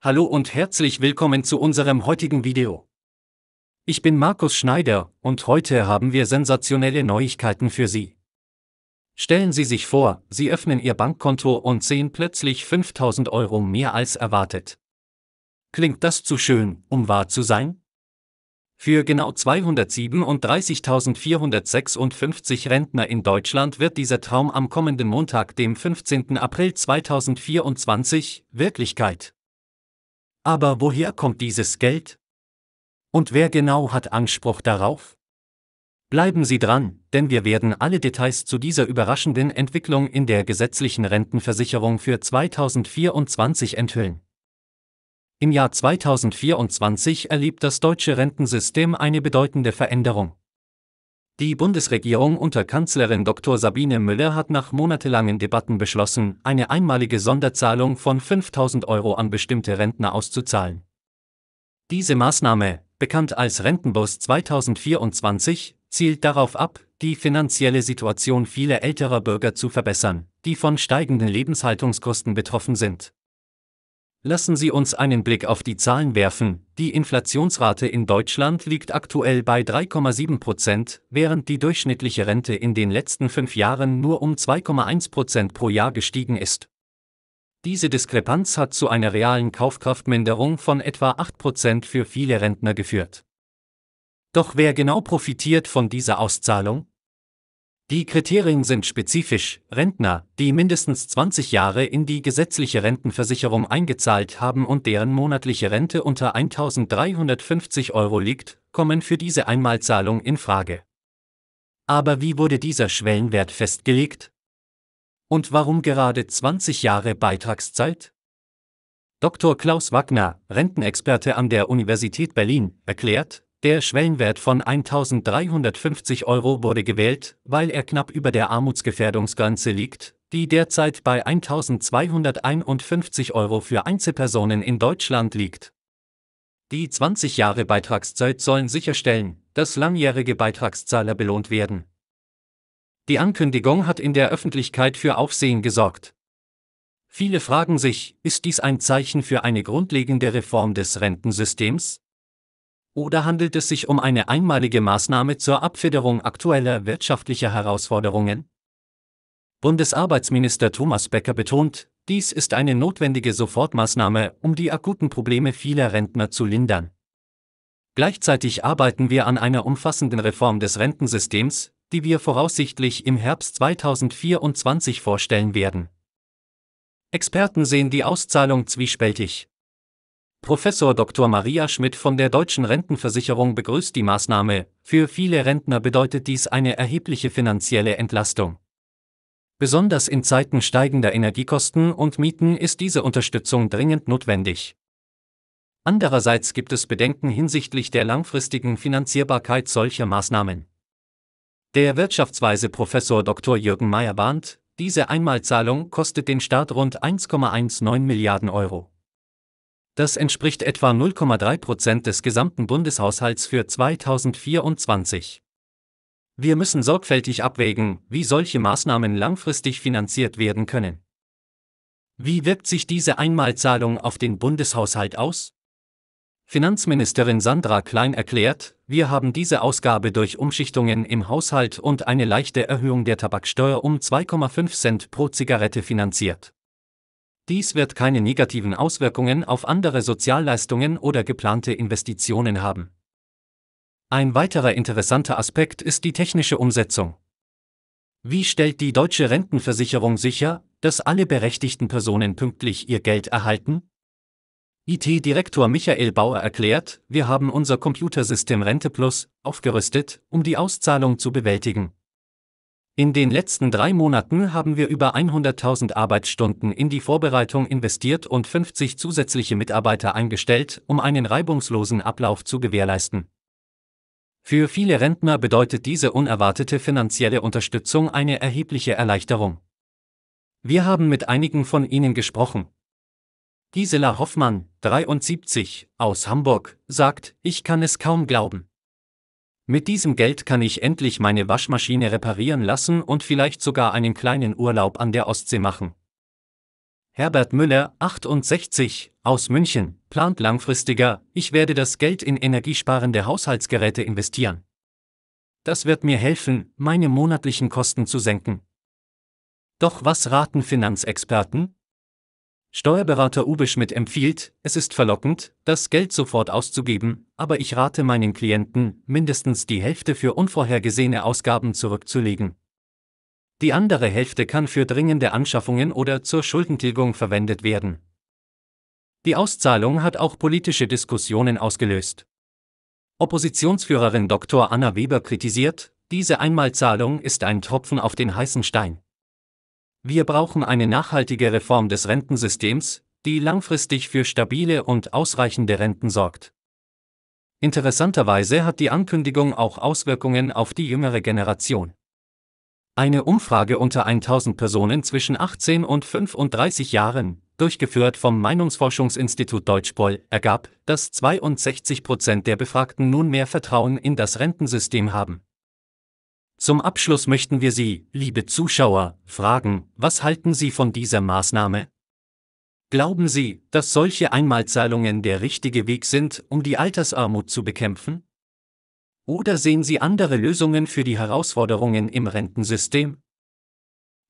Hallo und herzlich willkommen zu unserem heutigen Video. Ich bin Markus Schneider und heute haben wir sensationelle Neuigkeiten für Sie. Stellen Sie sich vor, Sie öffnen Ihr Bankkonto und sehen plötzlich 5000 Euro mehr als erwartet. Klingt das zu schön, um wahr zu sein? Für genau 237.456 Rentner in Deutschland wird dieser Traum am kommenden Montag, dem 15. April 2024, Wirklichkeit. Aber woher kommt dieses Geld? Und wer genau hat Anspruch darauf? Bleiben Sie dran, denn wir werden alle Details zu dieser überraschenden Entwicklung in der gesetzlichen Rentenversicherung für 2024 enthüllen. Im Jahr 2024 erlebt das deutsche Rentensystem eine bedeutende Veränderung. Die Bundesregierung unter Kanzlerin Dr. Sabine Müller hat nach monatelangen Debatten beschlossen, eine einmalige Sonderzahlung von 5000 Euro an bestimmte Rentner auszuzahlen. Diese Maßnahme, bekannt als Rentenbus 2024, zielt darauf ab, die finanzielle Situation vieler älterer Bürger zu verbessern, die von steigenden Lebenshaltungskosten betroffen sind. Lassen Sie uns einen Blick auf die Zahlen werfen. Die Inflationsrate in Deutschland liegt aktuell bei 3,7 Prozent, während die durchschnittliche Rente in den letzten fünf Jahren nur um 2,1 Prozent pro Jahr gestiegen ist. Diese Diskrepanz hat zu einer realen Kaufkraftminderung von etwa 8 Prozent für viele Rentner geführt. Doch wer genau profitiert von dieser Auszahlung? Die Kriterien sind spezifisch. Rentner, die mindestens 20 Jahre in die gesetzliche Rentenversicherung eingezahlt haben und deren monatliche Rente unter 1350 Euro liegt, kommen für diese Einmalzahlung in Frage. Aber wie wurde dieser Schwellenwert festgelegt? Und warum gerade 20 Jahre Beitragszeit? Dr. Klaus Wagner, Rentenexperte an der Universität Berlin, erklärt, der Schwellenwert von 1350 Euro wurde gewählt, weil er knapp über der Armutsgefährdungsgrenze liegt, die derzeit bei 1251 Euro für Einzelpersonen in Deutschland liegt. Die 20 Jahre Beitragszeit sollen sicherstellen, dass langjährige Beitragszahler belohnt werden. Die Ankündigung hat in der Öffentlichkeit für Aufsehen gesorgt. Viele fragen sich, ist dies ein Zeichen für eine grundlegende Reform des Rentensystems? Oder handelt es sich um eine einmalige Maßnahme zur Abfederung aktueller wirtschaftlicher Herausforderungen? Bundesarbeitsminister Thomas Becker betont, dies ist eine notwendige Sofortmaßnahme, um die akuten Probleme vieler Rentner zu lindern. Gleichzeitig arbeiten wir an einer umfassenden Reform des Rentensystems, die wir voraussichtlich im Herbst 2024 vorstellen werden. Experten sehen die Auszahlung zwiespältig. Professor Dr. Maria Schmidt von der Deutschen Rentenversicherung begrüßt die Maßnahme. Für viele Rentner bedeutet dies eine erhebliche finanzielle Entlastung. Besonders in Zeiten steigender Energiekosten und Mieten ist diese Unterstützung dringend notwendig. Andererseits gibt es Bedenken hinsichtlich der langfristigen Finanzierbarkeit solcher Maßnahmen. Der Wirtschaftsweise Professor Dr. Jürgen Mayer warnt, diese Einmalzahlung kostet den Staat rund 1,19 Milliarden Euro. Das entspricht etwa 0,3 Prozent des gesamten Bundeshaushalts für 2024. Wir müssen sorgfältig abwägen, wie solche Maßnahmen langfristig finanziert werden können. Wie wirkt sich diese Einmalzahlung auf den Bundeshaushalt aus? Finanzministerin Sandra Klein erklärt, wir haben diese Ausgabe durch Umschichtungen im Haushalt und eine leichte Erhöhung der Tabaksteuer um 2,5 Cent pro Zigarette finanziert. Dies wird keine negativen Auswirkungen auf andere Sozialleistungen oder geplante Investitionen haben. Ein weiterer interessanter Aspekt ist die technische Umsetzung. Wie stellt die deutsche Rentenversicherung sicher, dass alle berechtigten Personen pünktlich ihr Geld erhalten? IT-Direktor Michael Bauer erklärt, wir haben unser Computersystem Rente Plus aufgerüstet, um die Auszahlung zu bewältigen. In den letzten drei Monaten haben wir über 100.000 Arbeitsstunden in die Vorbereitung investiert und 50 zusätzliche Mitarbeiter eingestellt, um einen reibungslosen Ablauf zu gewährleisten. Für viele Rentner bedeutet diese unerwartete finanzielle Unterstützung eine erhebliche Erleichterung. Wir haben mit einigen von Ihnen gesprochen. Gisela Hoffmann, 73, aus Hamburg, sagt, ich kann es kaum glauben. Mit diesem Geld kann ich endlich meine Waschmaschine reparieren lassen und vielleicht sogar einen kleinen Urlaub an der Ostsee machen. Herbert Müller, 68, aus München, plant langfristiger, ich werde das Geld in energiesparende Haushaltsgeräte investieren. Das wird mir helfen, meine monatlichen Kosten zu senken. Doch was raten Finanzexperten? Steuerberater Uwe Schmidt empfiehlt, es ist verlockend, das Geld sofort auszugeben, aber ich rate meinen Klienten, mindestens die Hälfte für unvorhergesehene Ausgaben zurückzulegen. Die andere Hälfte kann für dringende Anschaffungen oder zur Schuldentilgung verwendet werden. Die Auszahlung hat auch politische Diskussionen ausgelöst. Oppositionsführerin Dr. Anna Weber kritisiert, diese Einmalzahlung ist ein Tropfen auf den heißen Stein. Wir brauchen eine nachhaltige Reform des Rentensystems, die langfristig für stabile und ausreichende Renten sorgt. Interessanterweise hat die Ankündigung auch Auswirkungen auf die jüngere Generation. Eine Umfrage unter 1000 Personen zwischen 18 und 35 Jahren, durchgeführt vom Meinungsforschungsinstitut Deutschpoll, ergab, dass 62 Prozent der Befragten nunmehr Vertrauen in das Rentensystem haben. Zum Abschluss möchten wir Sie, liebe Zuschauer, fragen, was halten Sie von dieser Maßnahme? Glauben Sie, dass solche Einmalzahlungen der richtige Weg sind, um die Altersarmut zu bekämpfen? Oder sehen Sie andere Lösungen für die Herausforderungen im Rentensystem?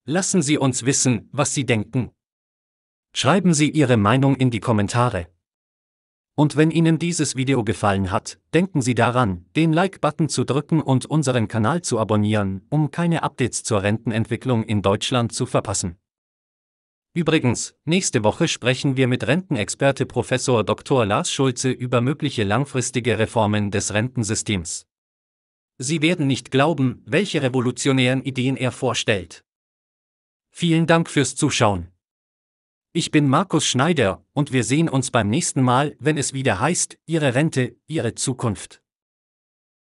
Lassen Sie uns wissen, was Sie denken. Schreiben Sie Ihre Meinung in die Kommentare. Und wenn Ihnen dieses Video gefallen hat, denken Sie daran, den Like-Button zu drücken und unseren Kanal zu abonnieren, um keine Updates zur Rentenentwicklung in Deutschland zu verpassen. Übrigens, nächste Woche sprechen wir mit Rentenexperte Prof. Dr. Lars Schulze über mögliche langfristige Reformen des Rentensystems. Sie werden nicht glauben, welche revolutionären Ideen er vorstellt. Vielen Dank fürs Zuschauen. Ich bin Markus Schneider und wir sehen uns beim nächsten Mal, wenn es wieder heißt, Ihre Rente, Ihre Zukunft.